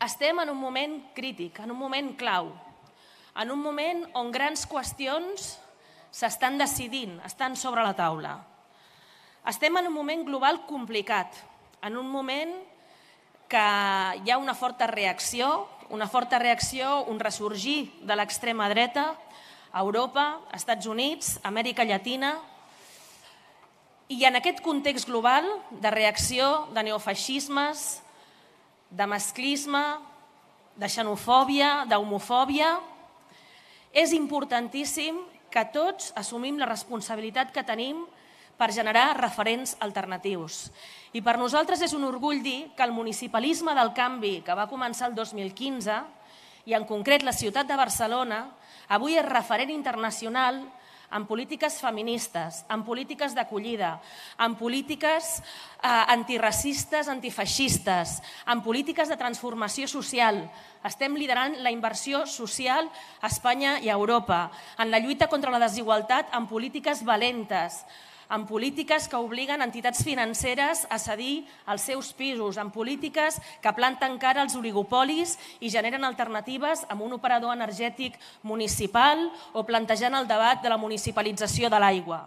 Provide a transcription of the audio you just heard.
Estem en un moment crític, en un moment clau, en un moment on grans qüestions s'estan decidint, estan sobre la taula. Estem en un moment global complicat, en un moment que hi ha una forta reacció, una forta reacció, un ressorgir de l'extrema dreta a Europa, Estats Units, Amèrica Llatina, i en aquest context global de reacció de neofeixismes, de masclisme, de xenofòbia, d'homofòbia. És importantíssim que tots assumim la responsabilitat que tenim per generar referents alternatius. I per nosaltres és un orgull dir que el municipalisme del canvi, que va començar el 2015, i en concret la ciutat de Barcelona, avui és referent internacional en polítiques feministes, en polítiques d'acollida, en polítiques eh, antiracistes, antifeixistes, en polítiques de transformació social. Estem liderant la inversió social a Espanya i a Europa en la lluita contra la desigualtat amb polítiques valentes, amb polítiques que obliguen entitats financeres a cedir els seus pisos, amb polítiques que planten cara als oligopolis i generen alternatives amb un operador energètic municipal o plantejant el debat de la municipalització de l'aigua.